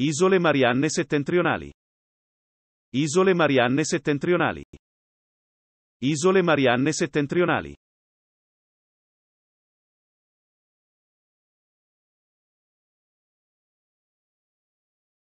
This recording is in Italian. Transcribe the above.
Isole Marianne settentrionali. Isole Marianne settentrionali. Isole Marianne settentrionali.